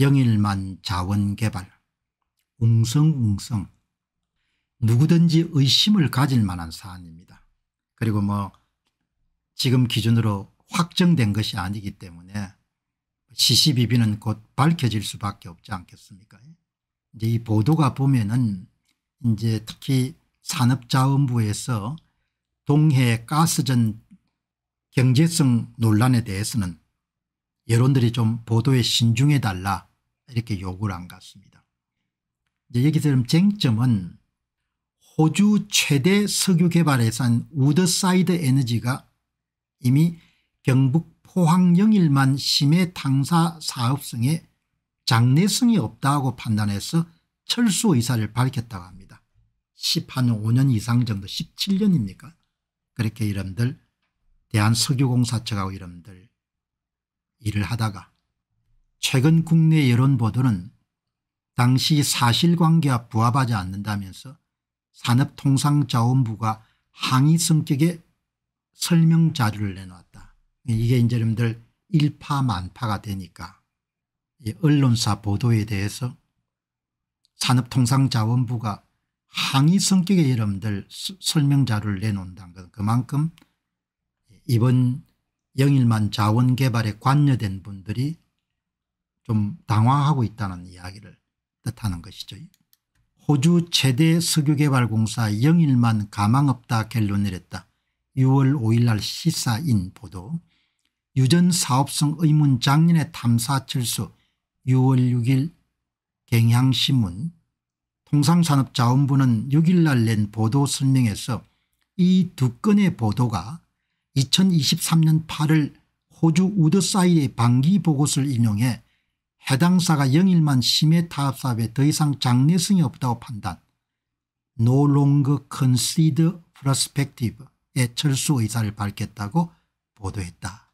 영일만 자원개발 웅성웅성 누구든지 의심을 가질 만한 사안입니다. 그리고 뭐 지금 기준으로 확정된 것이 아니기 때문에 시시비비는 곧 밝혀질 수밖에 없지 않겠습니까 이제 이 보도가 보면은 이제 특히 산업자원부에서 동해 가스전 경제성 논란에 대해서는 여론들이 좀 보도에 신중해달라 이렇게 욕을 안 갔습니다. 이제 여기서 좀 쟁점은 호주 최대 석유개발회사인 우드사이드 에너지가 이미 경북 포항 영일만 심해 탕사 사업성에 장래성이 없다고 판단해서 철수 의사를 밝혔다고 합니다. 10한 5년 이상 정도 17년입니까 그렇게 이름들 대한석유공사 측하고 이름들 일을 하다가 최근 국내 여론 보도는 당시 사실관계와 부합하지 않는다면서 산업통상자원부가 항의 성격의 설명 자료를 내놓았다. 이게 이제 여러분들 일파만파가 되니까 언론사 보도에 대해서 산업통상자원부가 항의 성격의 여러분들 설명 자료를 내놓는다는 것은 그만큼 이번 영일만 자원개발에 관여된 분들이 좀 당황하고 있다는 이야기를 뜻하는 것이죠. 호주 최대 석유개발공사 영일만 가망없다 결론 내렸다. 6월 5일 날 시사인 보도 유전 사업성 의문 작년의 탐사 철수 6월 6일 경향신문 통상산업자원부는 6일 날 낸 보도 설명에서 이 두 건의 보도가 2023년 8월 호주 우드사이의 반기 보고서를 인용해 해당사가 영일만 심해 타협사업에 더 이상 장래성이 없다고 판단 No longer c o n s i d e prospective의 철수 의사를 밝혔다고 보도했다.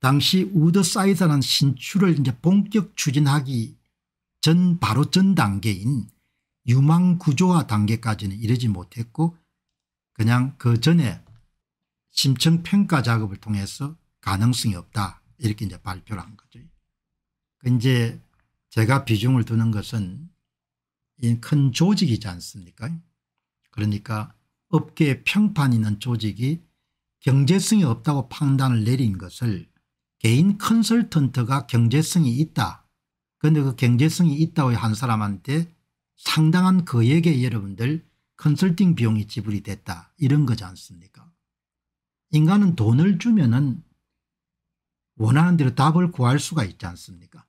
당시 우드사이드라는 신출을 이제 본격 추진하기 전 바로 전 단계인 유망구조화 단계까지는 이르지 못했고 그냥 그 전에 심층평가 작업을 통해서 가능성이 없다 이렇게 이제 발표를 한 거죠. 이제 제가 비중을 두는 것은 큰 조직이지 않습니까 그러니까 업계에 평판 있는 조직이 경제성이 없다고 판단을 내린 것을 개인 컨설턴트가 경제성이 있다. 그런데 그 경제성이 있다고 한 사람한테 상당한 그에게 여러분들 컨설팅 비용이 지불이 됐다. 이런 거지 않습니까 인간은 돈을 주면 은 원하는 대로 답을 구할 수가 있지 않습니까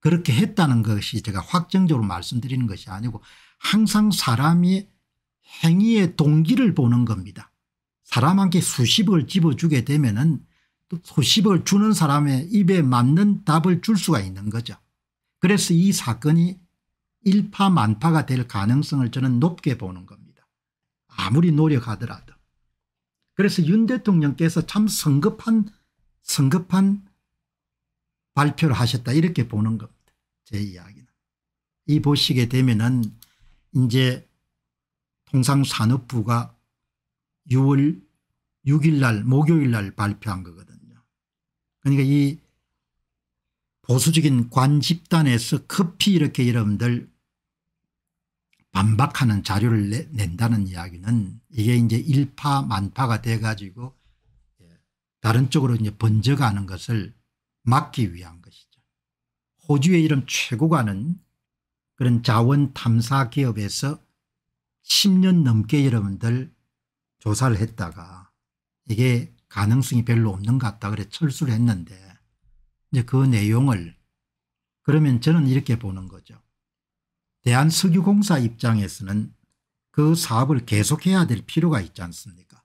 그렇게 했다는 것이 제가 확정적으로 말씀드리는 것이 아니고 항상 사람이 행위의 동기를 보는 겁니다. 사람한테 수십을 집어주게 되면 은 수십을 주는 사람의 입에 맞는 답을 줄 수가 있는 거죠. 그래서 이 사건이 일파만파가 될 가능성을 저는 높게 보는 겁니다. 아무리 노력하더라도. 그래서 윤 대통령께서 참 성급한 성급한 발표를 하셨다 이렇게 보는 겁니다. 제 이야기는. 이 보시게 되면은 이제 통상산업부가 6월 6일 날 목요일 날 발표한 거거든요. 그러니까 이 보수적인 관 집단에서 급히 이렇게 여러분들 반박하는 자료를 내, 낸다는 이야기는 이게 이제 일파만파가 돼 가지고 예, 다른 쪽으로 이제 번져가는 것을 막기 위한 것이죠. 호주의 이름 최고가는 그런 자원 탐사 기업에서 10년 넘게 여러분들 조사를 했다가 이게 가능성이 별로 없는 것 같다 그래 철수를 했는데 이제 그 내용을 그러면 저는 이렇게 보는 거죠. 대한석유공사 입장에서는 그 사업을 계속해야 될 필요가 있지 않습니까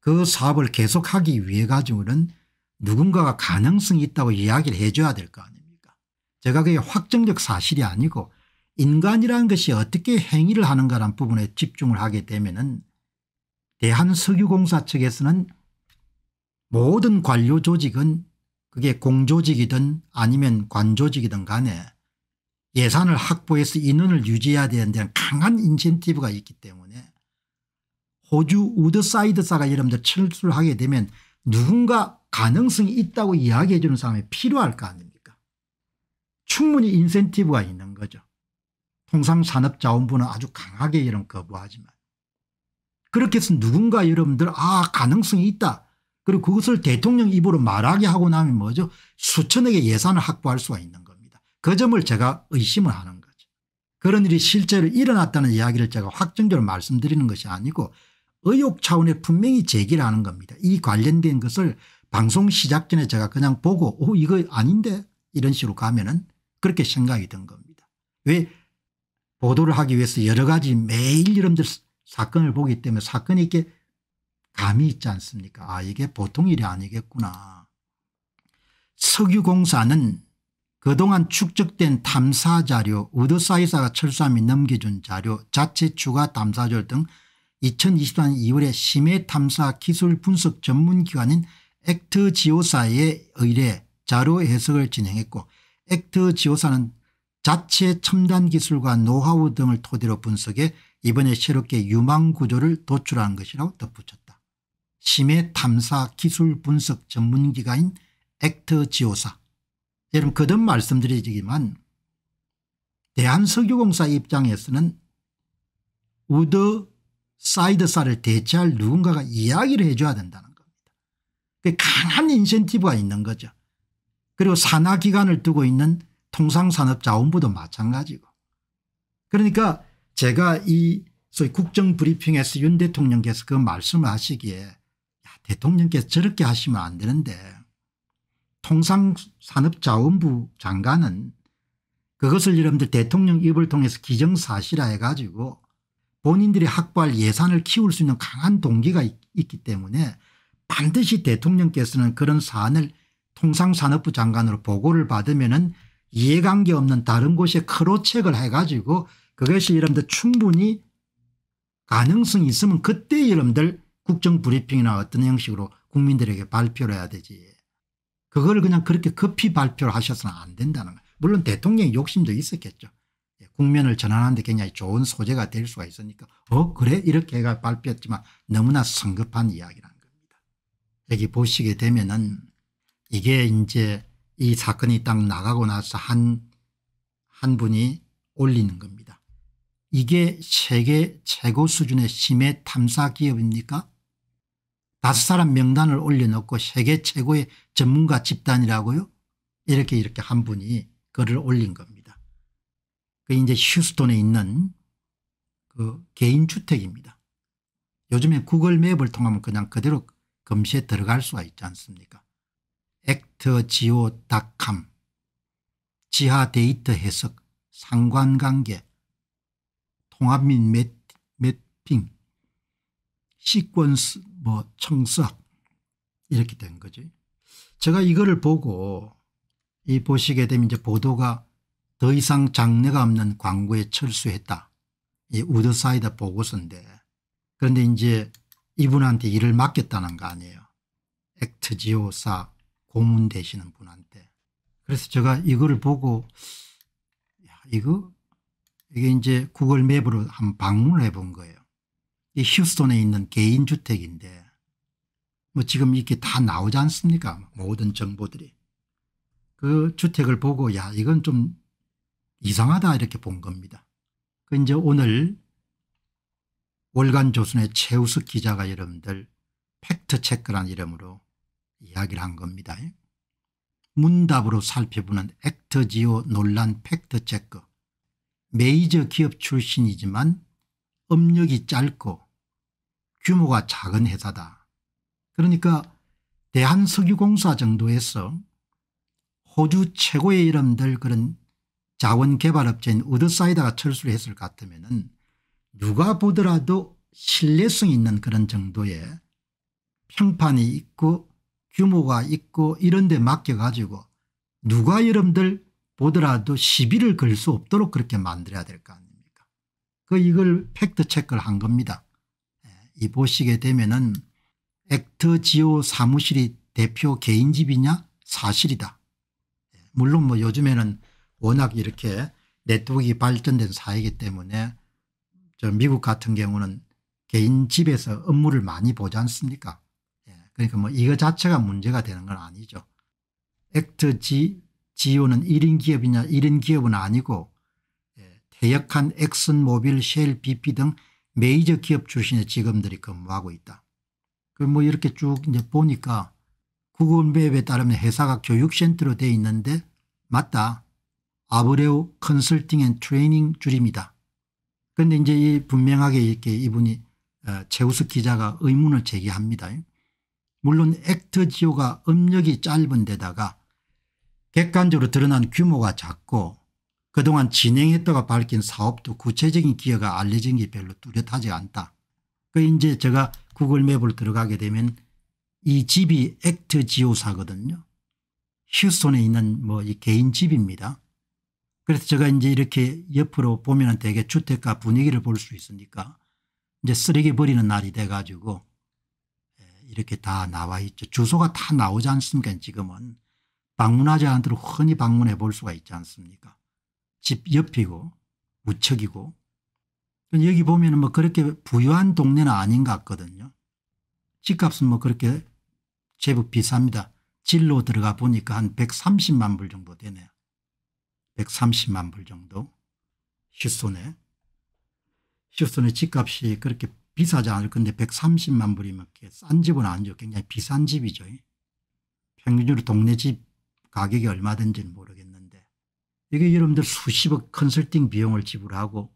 그 사업을 계속하기 위해 가지고는 누군가가 가능성이 있다고 이야기를 해줘야 될 거 아닙니까 제가 그게 확정적 사실이 아니고 인간이라는 것이 어떻게 행위를 하는가라는 부분에 집중을 하게 되면 은 대한석유공사 측에서는 모든 관료 조직은 그게 공조직이든 아니면 관조직이든 간에 예산을 확보해서 인원을 유지해야 되는 데는 강한 인센티브가 있기 때문에 호주 우드사이드사가 여러분들 철수를 하게 되면 누군가 가능성이 있다고 이야기해 주는 사람이 필요할 거 아닙니까 충분히 인센티브가 있는 거죠. 통상 산업자원부는 아주 강하게 이런 거부하지만 그렇게 해서 누군가 여러분들 아 가능성이 있다. 그리고 그것을 대통령 입으로 말하게 하고 나면 뭐죠 수천억의 예산을 확보할 수가 있는 겁니다. 그 점을 제가 의심을 하는 거죠. 그런 일이 실제로 일어났다는 이야기를 제가 확정적으로 말씀드리는 것이 아니고 의혹 차원에 분명히 제기를 하는 겁니다. 이 관련된 것을 방송 시작 전에 제가 그냥 보고 오 이거 아닌데 이런 식으로 가면 은 그렇게 생각이 든 겁니다. 왜 보도를 하기 위해서 여러 가지 매일 여러들 사건을 보기 때문에 사건이 이렇게 감이 있지 않습니까 아 이게 보통 일이 아니겠구나. 석유공사는 그동안 축적된 탐사 자료 우드사이사가 철수함이 넘겨준 자료 자체 추가 탐사절 등 2024년 2월에 심해 탐사 기술 분석 전문기관인 액트 지오사에 의뢰 자료 해석을 진행했고 액트 지오사는 자체 첨단 기술과 노하우 등을 토대로 분석해 이번에 새롭게 유망 구조를 도출한 것이라고 덧붙였다. 심해 탐사 기술 분석 전문기관인 액트 지오사. 여러분 거듭 말씀드리지만 대한석유공사 입장에서는 우드 사이드사를 대체할 누군가가 이야기를 해줘야 된다는 그 강한 인센티브가 있는 거죠. 그리고 산하기관을 두고 있는 통상산업자원부도 마찬가지고 그러니까 제가 이 소위 국정브리핑에서 윤 대통령께서 그 말씀을 하시기에 야, 대통령께서 저렇게 하시면 안 되는데 통상산업자원부 장관은 그것을 여러분들 대통령 입을 통해서 기정사실화 해가지고 본인들이 확보할 예산을 키울 수 있는 강한 동기가 있, 기 때문에 반드시 대통령께서는 그런 사안을 통상산업부 장관으로 보고를 받으면 은 이해관계 없는 다른 곳에 크로책을 해가지고 그것이 여러분들 충분히 가능성이 있으면 그때 여러분들 국정브리핑이나 어떤 형식으로 국민들에게 발표를 해야 되지. 그걸 그냥 그렇게 급히 발표를 하셔서는 안 된다는 거예요. 물론 대통령의 욕심도 있었겠죠. 예, 국면을 전환하는데 굉장히 좋은 소재가 될 수가 있으니까 어 그래 이렇게 발표했지만 너무나 성급한 이야기라. 여기 보시게 되면은 이게 이제 이 사건이 딱 나가고 나서 한, 한 분이 올리는 겁니다. 이게 세계 최고 수준의 심해 탐사 기업입니까? 다섯 사람 명단을 올려놓고 세계 최고의 전문가 집단이라고요? 이렇게 이렇게 한 분이 글을 올린 겁니다. 그 이제 휴스톤에 있는 그 개인주택입니다. 요즘에 구글 맵을 통하면 그냥 그대로 검시에 들어갈 수가 있지 않습니까 액트지오닷컴 지하 데이터 해석 상관관계 통합 및 맵, 맵핑 시퀀스 뭐 청석 이렇게 된 거죠. 제가 이거를 보고 이 보시게 되면 이제 보도가 더 이상 장래가 없는 광고에 철수했다. 이 우드사이드 보고서인데 그런데 이제 이분한테 일을 맡겼다는 거 아니에요. 액트지오사 고문 되시는 분한테. 그래서 제가 이거를 보고 야, 이거 이게 이제 구글 맵으로 한 방문을 해 본 거예요. 이 휴스톤에 있는 개인주택인데 뭐 지금 이게 다 나오지 않습니까 모든 정보들이. 그 주택을 보고 야 이건 좀 이상하다 이렇게 본 겁니다. 그 이제 오늘 월간 조선의 최우수 기자가 여러분들 팩트체크란 이름으로 이야기를 한 겁니다. 문답으로 살펴보는 액터지오 논란 팩트체크 메이저 기업 출신이지만 업력이 짧고 규모가 작은 회사다. 그러니까 대한석유공사 정도에서 호주 최고의 이름들 그런 자원개발업체인 우드사이다가 철수를 했을 것 같으면 은 누가 보더라도 신뢰성 있는 그런 정도의 평판이 있고 규모가 있고 이런 데 맡겨가지고 누가 여러분들 보더라도 시비를 걸 수 없도록 그렇게 만들어야 될 거 아닙니까 그 이걸 팩트체크를 한 겁니다. 예, 이 보시게 되면은 액터지오 사무실이 대표 개인 집이냐 사실이다. 예, 물론 뭐 요즘에는 워낙 이렇게 네트워크가 발전된 사회이기 때문에 미국 같은 경우는 개인 집에서 업무를 많이 보지 않습니까? 예, 그러니까 뭐 이거 자체가 문제가 되는 건 아니죠. 액트 G, g 는 1인 기업이냐 1인 기업은 아니고 예, 대역한 엑슨 모빌, 쉘, BP 등 메이저 기업 출신의 직원들이 근무하고 있다. 그뭐 이렇게 쭉 이제 보니까 구글맵에 따르면 회사가 교육센터로 돼 있는데 맞다. 아브레오 컨설팅 앤 트레이닝 줄임이다. 그런데 이제 이 분명하게 이렇게 이분이 어, 최우수 기자가 의문을 제기합니다. 물론 액트지오가 음력이 짧은 데다가 객관적으로 드러난 규모가 작고 그동안 진행했다가 밝힌 사업도 구체적인 기여가 알려진 게 별로 뚜렷하지 않다. 그 이제 제가 구글맵을 들어가게 되면 이 집이 액트지오사거든요. 휴스톤에 있는 뭐 이 개인 집입니다. 그래서 제가 이제 이렇게 옆으로 보면 되게 주택가 분위기를 볼 수 있으니까 이제 쓰레기 버리는 날이 돼가지고 예, 이렇게 다 나와 있죠. 주소가 다 나오지 않습니까 지금은. 방문하지 않도록 흔히 방문해 볼 수가 있지 않습니까 집 옆이고 우측이고 여기 보면 은뭐 그렇게 부유한 동네는 아닌 것 같거든요. 집값은 뭐 그렇게 제법 비쌉니다. 진로 들어가 보니까 한 130만 불 정도 되네요. 130만 불 정도 휴손에 휴손의 집값이 그렇게 비싸지 않을 건데 130만 불이면 뭐 싼 집은 아니죠. 굉장히 비싼 집이죠. 평균적으로 동네 집 가격이 얼마 든지는 모르겠는데 이게 여러분들 수십억 컨설팅 비용을 지불하고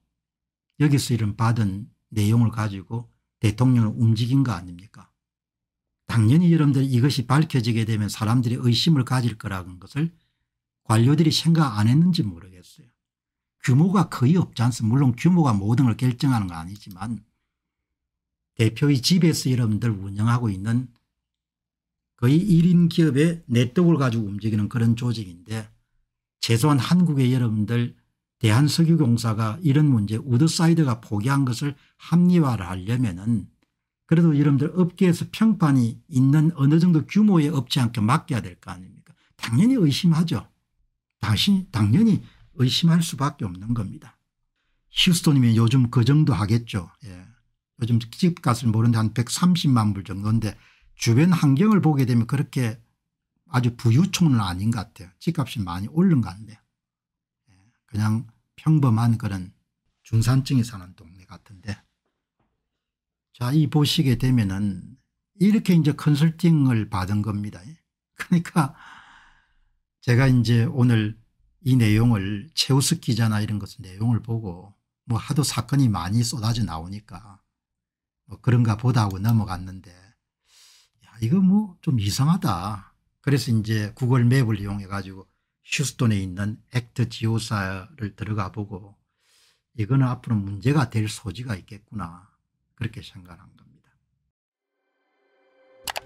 여기서 이런 받은 내용을 가지고 대통령을 움직인 거 아닙니까 당연히 여러분들 이것이 밝혀지게 되면 사람들이 의심을 가질 거라는 것을 관료들이 생각 안 했는지 모르겠어요. 규모가 거의 없지 않습니까? 물론 규모가 모든 걸 결정하는 건 아니지만 대표의 집에서 여러분들 운영하고 있는 거의 1인 기업의 네트워크를 가지고 움직이는 그런 조직인데 최소한 한국의 여러분들 대한석유공사가 이런 문제 우드사이드가 포기한 것을 합리화를 하려면 은 그래도 여러분들 업계에서 평판이 있는 어느 정도 규모의 업체한테 맡겨야 될 거 아닙니까 당연히 의심하죠. 다시 당연히 의심할 수밖에 없는 겁니다. 휴스턴이면 요즘 그 정도 하겠죠. 예. 요즘 집값을 모르는데 한 130만 불 정도인데 주변 환경을 보게 되면 그렇게 아주 부유촌은 아닌 것 같아요. 집값이 많이 오른 것 같네요. 예. 그냥 평범한 그런 중산층이 사는 동네 같은데 자이 보시게 되면은 이렇게 이제 컨설팅을 받은 겁니다. 예. 그러니까 제가 이제 오늘 이 내용을 최우수 기자나 이런 것을 내용을 보고 뭐 하도 사건이 많이 쏟아져 나오니까 뭐 그런가 보다 하고 넘어갔는데 야 이거 뭐 좀 이상하다. 그래서 이제 구글 맵을 이용해 가지고 휴스턴에 있는 액트 지오사를 들어가 보고 이거는 앞으로 문제가 될 소지가 있겠구나 그렇게 생각한 겁니다.